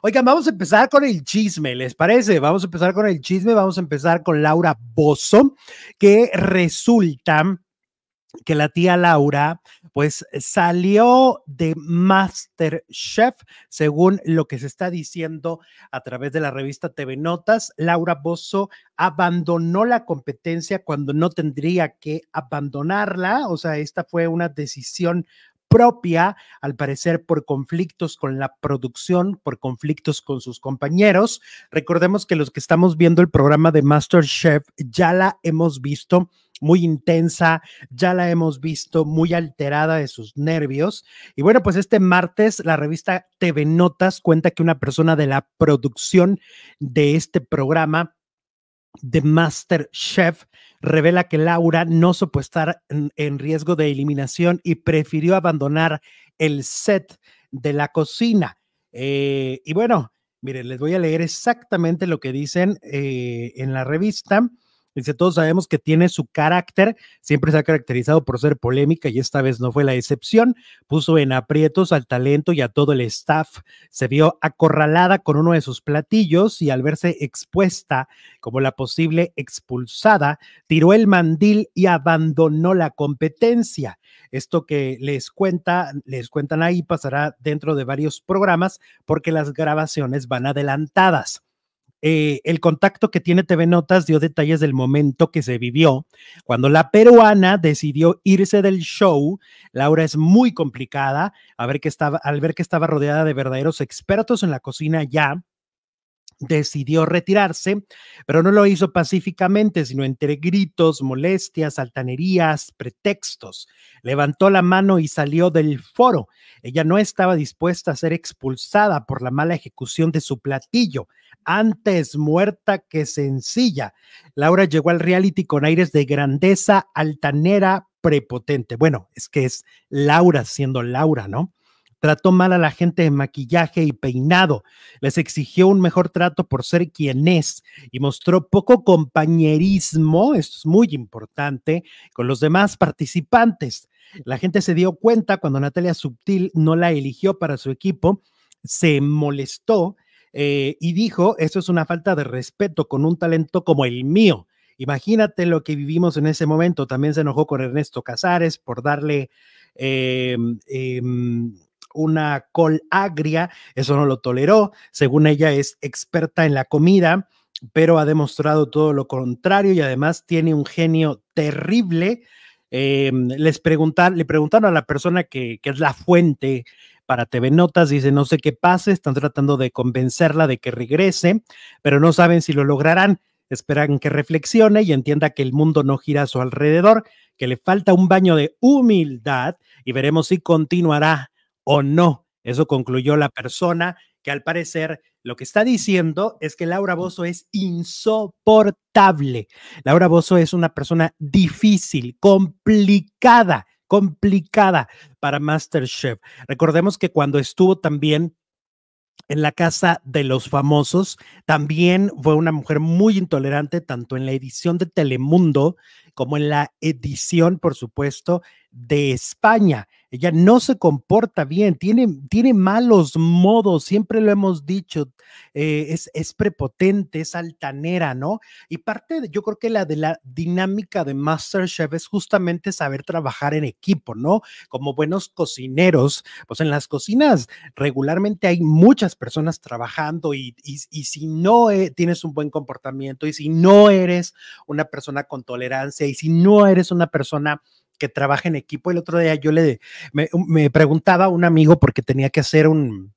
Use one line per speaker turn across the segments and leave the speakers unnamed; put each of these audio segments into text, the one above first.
Oigan, vamos a empezar con el chisme, ¿les parece? Vamos a empezar con el chisme, vamos a empezar con Laura Bozo, que resulta que la tía Laura pues salió de MasterChef, según lo que se está diciendo a través de la revista TV Notas. Laura Bozo abandonó la competencia cuando no tendría que abandonarla, o sea, esta fue una decisión propia, al parecer por conflictos con la producción, por conflictos con sus compañeros. Recordemos que los que estamos viendo el programa de MasterChef ya la hemos visto muy intensa, ya la hemos visto muy alterada de sus nervios. Y bueno, pues este martes la revista TV Notas cuenta que una persona de la producción de este programa The Master Chef revela que Laura no supo estar en, riesgo de eliminación y prefirió abandonar el set de la cocina. Eh, y bueno, miren, les voy a leer exactamente lo que dicen eh, en la revista. Dice, todos sabemos que tiene su carácter, siempre se ha caracterizado por ser polémica y esta vez no fue la excepción. Puso en aprietos al talento y a todo el staff. Se vio acorralada con uno de sus platillos y al verse expuesta como la posible expulsada, tiró el mandil y abandonó la competencia. Esto que les cuenta, les cuentan ahí pasará dentro de varios programas porque las grabaciones van adelantadas. Eh, el contacto que tiene TV Notas dio detalles del momento que se vivió. Cuando la peruana decidió irse del show, Laura es muy complicada a ver que estaba, al ver que estaba rodeada de verdaderos expertos en la cocina ya decidió retirarse, pero no lo hizo pacíficamente, sino entre gritos, molestias, altanerías, pretextos. Levantó la mano y salió del foro. Ella no estaba dispuesta a ser expulsada por la mala ejecución de su platillo, antes muerta que sencilla. Laura llegó al reality con aires de grandeza altanera, prepotente. Bueno, es que es Laura siendo Laura, ¿no? trató mal a la gente de maquillaje y peinado, les exigió un mejor trato por ser quien es y mostró poco compañerismo, esto es muy importante, con los demás participantes. La gente se dio cuenta cuando Natalia Subtil no la eligió para su equipo, se molestó eh, y dijo, eso es una falta de respeto con un talento como el mío. Imagínate lo que vivimos en ese momento. También se enojó con Ernesto Casares por darle em, em, una col agria, eso no lo toleró. Según ella es experta en la comida, pero ha demostrado todo lo contrario y además tiene un genio terrible. Eh, les preguntar, le preguntaron a la persona que, que es la fuente para TV Notas, dice, no sé qué pase, están tratando de convencerla de que regrese, pero no saben si lo lograrán. Esperan que reflexione y entienda que el mundo no gira a su alrededor, que le falta un baño de humildad y veremos si continuará o no. Eso concluyó la persona que al parecer lo que está diciendo es que Laura Bozo es insoportable. Laura Bozo es una persona difícil, complicada, complicada para MasterChef. Recordemos que cuando estuvo también en la casa de los famosos, también fue una mujer muy intolerante, tanto en la edición de Telemundo como en la edición, por supuesto, de España. Ella no se comporta bien, tiene, tiene malos modos, siempre lo hemos dicho, eh, es, es, prepotente, es altanera, ¿no? Y parte, de, yo creo que la de la dinámica de MasterChef es justamente saber trabajar en equipo, ¿no? Como buenos cocineros, pues en las cocinas regularmente hay muchas personas trabajando y, y, si no eh, tienes un buen comportamiento y si no eres una persona con tolerancia y si no eres una persona que trabaja en equipo. El otro día yo le um, me, preguntaba a un amigo porque tenía que hacer un,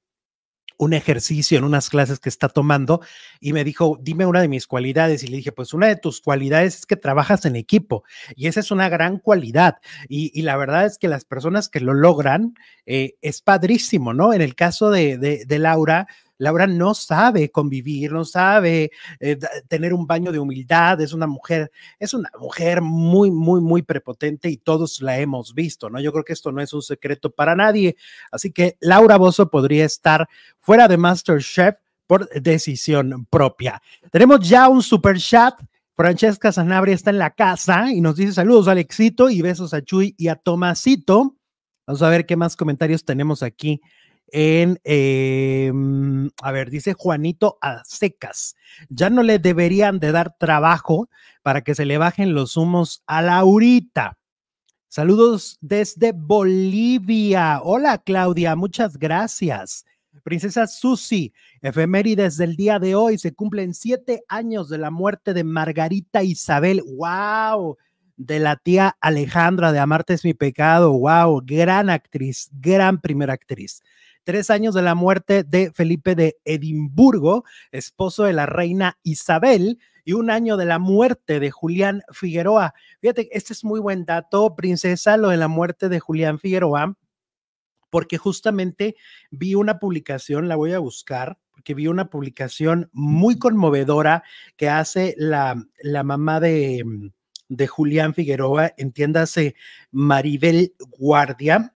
un ejercicio en unas clases que está tomando y me dijo, dime una de mis cualidades. Y le dije, pues una de tus cualidades es que trabajas en equipo y esa es una gran cualidad. Y, la verdad es que las personas que lo logran eh, es padrísimo, ¿no? En el caso de Laura, Laura no sabe convivir, no sabe eh, tener un baño de humildad, es una mujer, es una mujer muy, muy, muy prepotente y todos la hemos visto, ¿no? Yo creo que esto no es un secreto para nadie. Así que Laura Bozo podría estar fuera de MasterChef por decisión propia. Tenemos ya un super chat. Francesca Sanabria está en la casa y nos dice saludos a Alexito y besos a Chuy y a Tomasito. Vamos a ver qué más comentarios tenemos aquí en, em, a ver, dice Juanito a secas, ya no le deberían de dar trabajo para que se le bajen los humos a Laurita. Saludos desde Bolivia. Hola Claudia, muchas gracias. Princesa Susi, efemérides del día de hoy, se cumplen siete años de la muerte de Margarita Isabel. ¡Wow! de la tía Alejandra de Amarte es mi pecado. Wow, gran actriz, gran primera actriz tres años de la muerte de Felipe de Edimburgo, esposo de la reina Isabel, y un año de la muerte de Julián Figueroa. Fíjate, este es muy buen dato, princesa, lo de la muerte de Julián Figueroa, porque justamente vi una publicación, la voy a buscar, porque vi una publicación muy conmovedora que hace la, la mamá de, de Julián Figueroa, entiéndase Maribel Guardia,